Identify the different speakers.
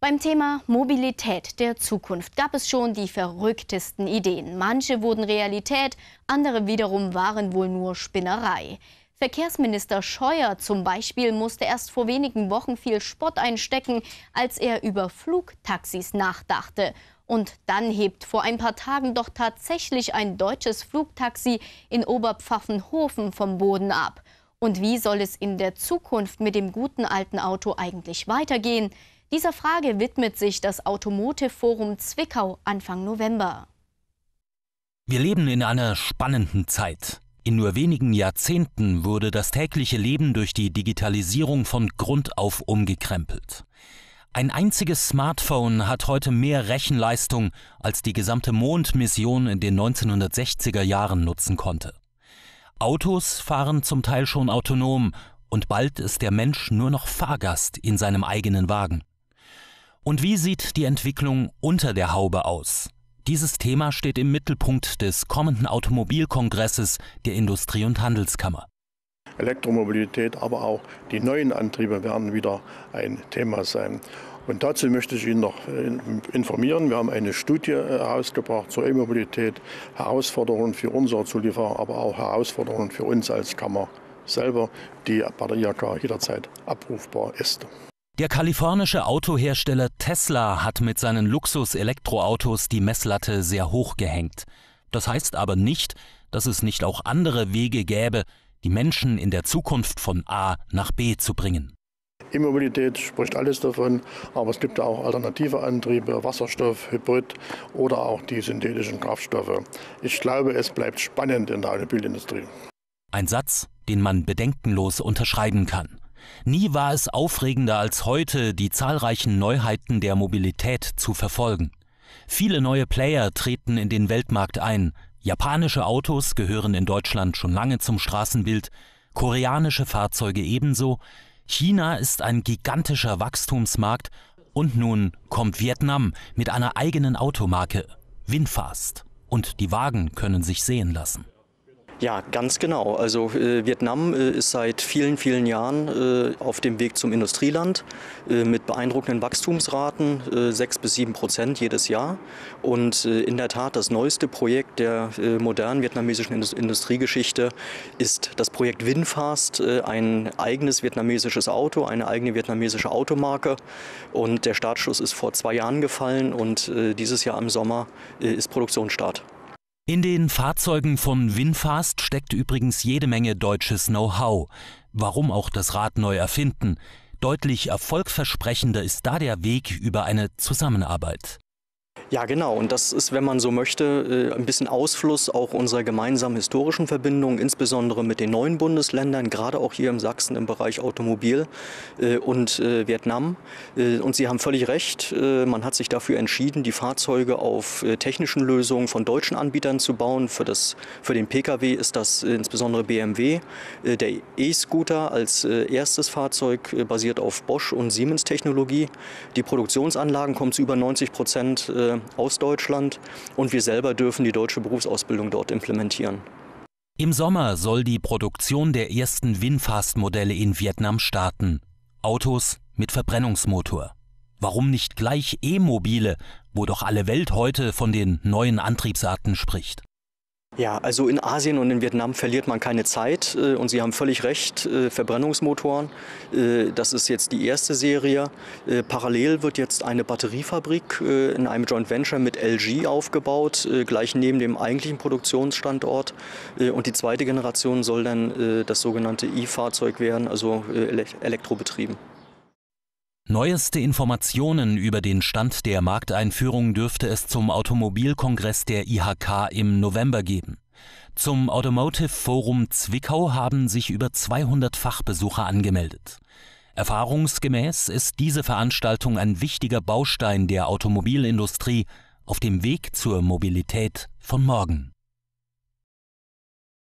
Speaker 1: Beim Thema Mobilität der Zukunft gab es schon die verrücktesten Ideen. Manche wurden Realität, andere wiederum waren wohl nur Spinnerei. Verkehrsminister Scheuer zum Beispiel musste erst vor wenigen Wochen viel Spott einstecken, als er über Flugtaxis nachdachte. Und dann hebt vor ein paar Tagen doch tatsächlich ein deutsches Flugtaxi in Oberpfaffenhofen vom Boden ab. Und wie soll es in der Zukunft mit dem guten alten Auto eigentlich weitergehen? Dieser Frage widmet sich das Automotive Forum Zwickau Anfang November.
Speaker 2: Wir leben in einer spannenden Zeit. In nur wenigen Jahrzehnten wurde das tägliche Leben durch die Digitalisierung von Grund auf umgekrempelt. Ein einziges Smartphone hat heute mehr Rechenleistung, als die gesamte Mondmission in den 1960er Jahren nutzen konnte. Autos fahren zum Teil schon autonom und bald ist der Mensch nur noch Fahrgast in seinem eigenen Wagen. Und wie sieht die Entwicklung unter der Haube aus? Dieses Thema steht im Mittelpunkt des kommenden Automobilkongresses der Industrie- und Handelskammer.
Speaker 3: Elektromobilität, aber auch die neuen Antriebe werden wieder ein Thema sein. Und dazu möchte ich Ihnen noch äh, informieren. Wir haben eine Studie äh, herausgebracht zur E-Mobilität, Herausforderungen für unsere Zulieferer, aber auch Herausforderungen für uns als Kammer selber, die bei der IHK jederzeit abrufbar ist.
Speaker 2: Der kalifornische Autohersteller Tesla hat mit seinen Luxus-Elektroautos die Messlatte sehr hoch gehängt. Das heißt aber nicht, dass es nicht auch andere Wege gäbe, die Menschen in der Zukunft von A nach B zu bringen.
Speaker 3: Immobilität spricht alles davon, aber es gibt auch alternative Antriebe, Wasserstoff, Hybrid oder auch die synthetischen Kraftstoffe. Ich glaube, es bleibt spannend in der Automobilindustrie.
Speaker 2: Ein Satz, den man bedenkenlos unterschreiben kann. Nie war es aufregender als heute, die zahlreichen Neuheiten der Mobilität zu verfolgen. Viele neue Player treten in den Weltmarkt ein. Japanische Autos gehören in Deutschland schon lange zum Straßenbild, koreanische Fahrzeuge ebenso. China ist ein gigantischer Wachstumsmarkt und nun kommt Vietnam mit einer eigenen Automarke, Winfast. Und die Wagen können sich sehen lassen.
Speaker 4: Ja, ganz genau. Also äh, Vietnam äh, ist seit vielen, vielen Jahren äh, auf dem Weg zum Industrieland äh, mit beeindruckenden Wachstumsraten, äh, sechs bis sieben Prozent jedes Jahr. Und äh, in der Tat, das neueste Projekt der modernen vietnamesischen Indust Industriegeschichte ist das Projekt Winfast, ein eigenes vietnamesisches Auto, eine eigene vietnamesische Automarke. Und der Startschuss ist vor zwei Jahren gefallen und dieses Jahr im Sommer ist Produktionsstart.
Speaker 2: In den Fahrzeugen von Winfast steckt übrigens jede Menge deutsches Know-how. Warum auch das Rad neu erfinden? Deutlich erfolgversprechender ist da der Weg über eine Zusammenarbeit.
Speaker 4: Ja, genau. Und das ist, wenn man so möchte, äh, ein bisschen Ausfluss auch unserer gemeinsamen historischen Verbindung, insbesondere mit den neuen Bundesländern, gerade auch hier im Sachsen im Bereich Automobil äh, und äh, Vietnam. Und Sie haben völlig recht. Man hat sich dafür entschieden, die Fahrzeuge auf technischen Lösungen von deutschen Anbietern zu bauen. Für, das, für den Pkw ist das insbesondere BMW. Der E-Scooter als erstes Fahrzeug basiert auf Bosch und Siemens Technologie. Die Produktionsanlagen kommen zu über 90 Prozent aus Deutschland und wir selber dürfen die deutsche Berufsausbildung dort implementieren.
Speaker 2: Im Sommer soll die Produktion der ersten Winfast-Modelle in Vietnam starten. Autos mit Verbrennungsmotor. Warum nicht gleich E-Mobile, wo doch alle Welt heute von den neuen Antriebsarten spricht?
Speaker 4: Ja, also in Asien und in Vietnam verliert man keine Zeit äh, und Sie haben völlig recht, äh, Verbrennungsmotoren, äh, das ist jetzt die erste Serie. Parallel wird jetzt eine Batteriefabrik in einem Joint Venture mit LG aufgebaut, gleich neben dem eigentlichen Produktionsstandort und die zweite Generation soll dann das sogenannte E-Fahrzeug werden, also elektrobetrieben.
Speaker 2: Neueste Informationen über den Stand der Markteinführung dürfte es zum Automobilkongress der IHK im November geben. Zum Automotive Forum Zwickau haben sich über 200 Fachbesucher angemeldet. Erfahrungsgemäß ist diese Veranstaltung ein wichtiger Baustein der Automobilindustrie auf dem Weg zur Mobilität von morgen.